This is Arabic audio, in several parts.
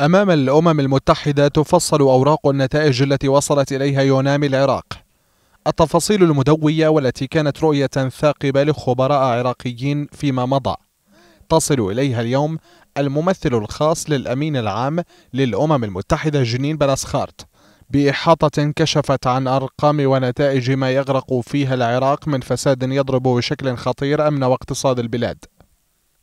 أمام الأمم المتحدة تفصل أوراق النتائج التي وصلت إليها يونامي العراق التفاصيل المدوية والتي كانت رؤية ثاقبة لخبراء عراقيين فيما مضى تصل إليها اليوم الممثل الخاص للأمين العام للأمم المتحدة جنين بلاسخارت بإحاطة كشفت عن أرقام ونتائج ما يغرق فيها العراق من فساد يضرب بشكل خطير أمن واقتصاد البلاد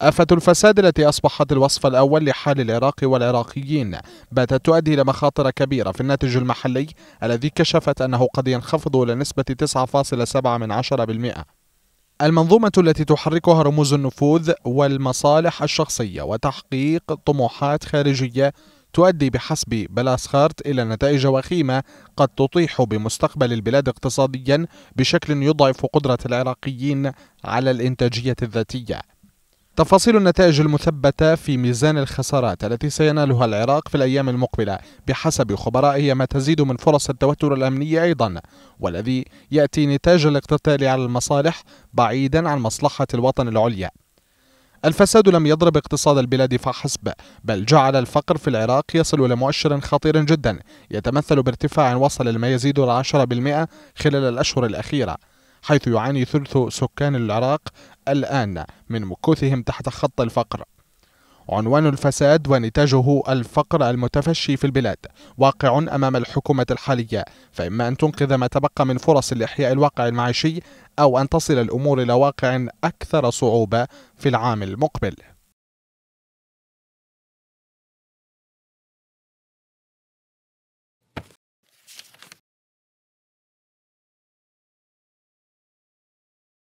آفة الفساد التي أصبحت الوصف الأول لحال العراق والعراقيين باتت تؤدي إلى مخاطر كبيرة في الناتج المحلي الذي كشفت أنه قد ينخفض إلى نسبة 9.7 من عشرة بالمئة المنظومة التي تحركها رموز النفوذ والمصالح الشخصية وتحقيق طموحات خارجية تؤدي بحسب بلاسخارت إلى نتائج وخيمة قد تطيح بمستقبل البلاد اقتصاديا بشكل يضعف قدرة العراقيين على الإنتاجية الذاتية تفاصيل النتائج المثبتة في ميزان الخسارات التي سينالها العراق في الأيام المقبلة بحسب خبرائه ما تزيد من فرص التوتر الأمني أيضا والذي يأتي نتاج الاقتتال على المصالح بعيدا عن مصلحة الوطن العليا الفساد لم يضرب اقتصاد البلاد فحسب بل جعل الفقر في العراق يصل إلى مؤشر خطير جدا يتمثل بارتفاع وصل لما يزيد العشرة بالمئة خلال الأشهر الأخيرة حيث يعاني ثلث سكان العراق الآن من مكوثهم تحت خط الفقر عنوان الفساد ونتاجه الفقر المتفشي في البلاد واقع أمام الحكومة الحالية فإما أن تنقذ ما تبقى من فرص لإحياء الواقع المعيشي أو أن تصل الأمور إلى واقع أكثر صعوبة في العام المقبل